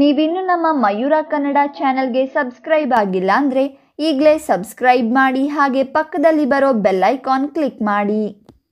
ನೀವಿನ್ನು ನಮ್ಮ ಮಯೂರ ಕನ್ನಡ ಚಾನೆಲ್ಗೆ ಸಬ್ಸ್ಕ್ರೈಬ್ ಆಗಿಲ್ಲ ಅಂದರೆ ಈಗಲೇ ಸಬ್ಸ್ಕ್ರೈಬ್ ಮಾಡಿ ಹಾಗೆ ಪಕ್ಕದಲ್ಲಿ ಬರೋ ಬೆಲ್ಲೈಕಾನ್ ಕ್ಲಿಕ್ ಮಾಡಿ